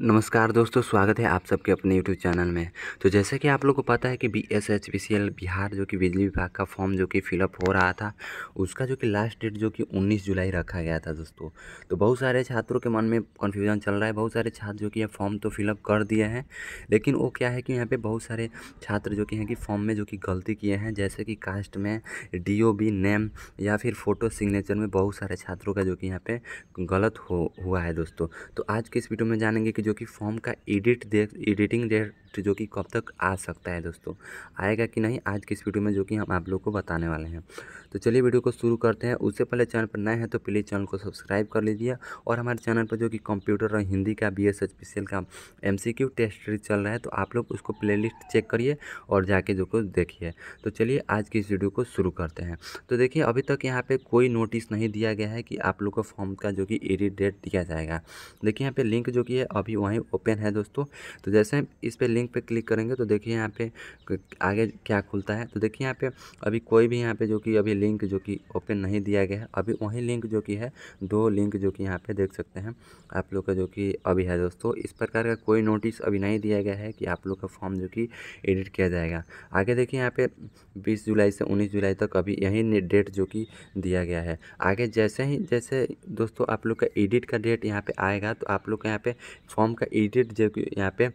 नमस्कार दोस्तों स्वागत है आप सबके अपने YouTube चैनल में तो जैसे कि आप लोगों को पता है कि B S H B C L Bihar जो कि बिजली विभाग का फॉर्म जो कि फिलअप हो रहा था उसका जो कि लास्ट डेट जो कि 19 जुलाई रखा गया था दोस्तों तो बहुत सारे छात्रों के मन में कन्फ्यूजन चल रहा है बहुत सारे छात्र जो कि यह फॉर्म तो फिलअप कर दिए हैं लेकिन वो क्या है कि यहाँ पर बहुत सारे छात्र जो कि हैं कि फॉर्म में जो कि गलती किए हैं जैसे कि कास्ट में डी ओ बी नेम या फिर फ़ोटो सिग्नेचर में बहुत सारे छात्रों का जो कि यहाँ पर गलत हो हुआ है दोस्तों तो आज के इस वीडियो में जानेंगे कि जो कि फॉर्म का एडिट दे एडिटिंग दे नेक्स्ट जो कि कब तक आ सकता है दोस्तों आएगा कि नहीं आज की इस वीडियो में जो कि हम आप लोग को बताने वाले हैं तो चलिए वीडियो को शुरू करते हैं उससे पहले चैनल पर नए हैं तो प्लीज़ चैनल को सब्सक्राइब कर लीजिए और हमारे चैनल पर जो कि कंप्यूटर और हिंदी का बी एस का एम टेस्ट सीरीज चल रहा है तो आप लोग उसको प्ले चेक करिए और जाके जो को देखिए तो चलिए आज की इस वीडियो को शुरू करते हैं तो देखिए अभी तक यहाँ पर कोई नोटिस नहीं दिया गया है कि आप लोग को फॉर्म का जो कि एडिट डेट दिया जाएगा देखिए यहाँ पे लिंक जो कि है अभी वहीं ओपन है दोस्तों तो जैसे इस पर लिंक लिंक पे क्लिक करेंगे तो देखिए यहाँ पे आगे क्या खुलता है तो देखिए यहाँ पे अभी कोई भी यहाँ पे जो कि अभी लिंक जो कि ओपन नहीं दिया गया है अभी वही लिंक जो कि है दो लिंक जो कि यहाँ पे देख सकते हैं आप लोग का जो कि अभी है दोस्तों इस प्रकार का कोई नोटिस अभी नहीं दिया गया है कि आप लोग का फॉर्म जो कि एडिट किया जाएगा आगे देखिए यहाँ पे बीस जुलाई से उन्नीस जुलाई तक अभी यही डेट जो कि दिया गया है आगे जैसे ही जैसे दोस्तों आप लोग का एडिट का डेट यहाँ पे आएगा तो आप लोग का यहाँ पे फॉर्म का एडिट जो कि यहाँ पे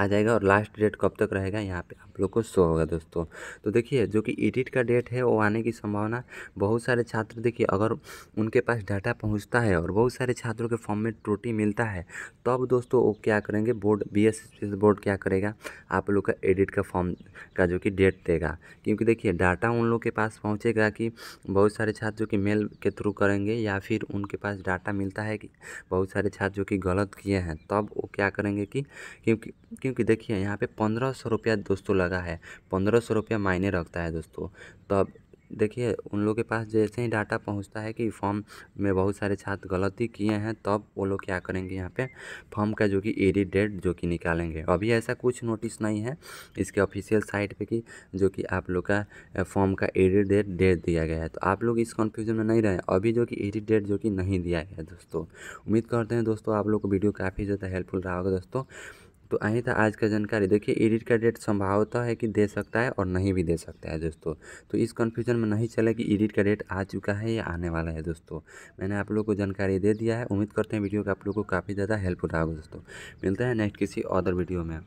आ जाएगा और लास्ट डेट कब तक रहेगा यहाँ पे आप लोग को शो होगा दोस्तों तो देखिए जो कि एडिट का डेट है वो आने की संभावना बहुत सारे छात्र देखिए अगर उनके पास डाटा पहुँचता है और बहुत सारे छात्रों के फॉर्म में त्रुटि मिलता है तब तो दोस्तों वो क्या करेंगे बोर्ड बी एस बोर्ड क्या करेगा आप लोग का एडिट का फॉर्म का जो कि डेट देगा क्योंकि देखिए डाटा उन लोग के पास पहुँचेगा कि बहुत सारे छात्र जो कि मेल के थ्रू करेंगे या फिर उनके पास डाटा मिलता है कि बहुत सारे छात्र जो कि गलत किए हैं तब वो क्या करेंगे कि क्योंकि क्योंकि देखिए यहाँ पे पंद्रह सौ रुपया दोस्तों लगा है पंद्रह सौ रुपया मायने रखता है दोस्तों तब तो देखिए उन लोग के पास जैसे ही डाटा पहुंचता है कि फॉर्म में बहुत सारे छात्र गलती किए हैं तब वो लोग क्या करेंगे यहाँ पे फॉर्म का जो कि एडिट डेट जो कि निकालेंगे अभी ऐसा कुछ नोटिस नहीं है इसके ऑफिशियल साइट पे कि जो कि आप लोग का फॉर्म का एडिट डेट डेट दिया गया है तो आप लोग इस कन्फ्यूजन में नहीं रहे अभी जो कि एडिट डेट जो कि नहीं दिया गया है दोस्तों उम्मीद करते हैं दोस्तों आप लोग को वीडियो काफ़ी ज़्यादा हेल्पफुल रहा होगा दोस्तों तो यहीं था आज का जानकारी देखिए एडिट का डेट संभावता है कि दे सकता है और नहीं भी दे सकता है दोस्तों तो इस कन्फ्यूजन में नहीं चले कि एडिट का डेट आ चुका है या आने वाला है दोस्तों मैंने आप लोग को जानकारी दे दिया है उम्मीद करते हैं वीडियो का आप लोग को काफ़ी ज़्यादा हेल्पफुल रहा होगा दोस्तों मिलता है नेक्स्ट किसी अदर वीडियो में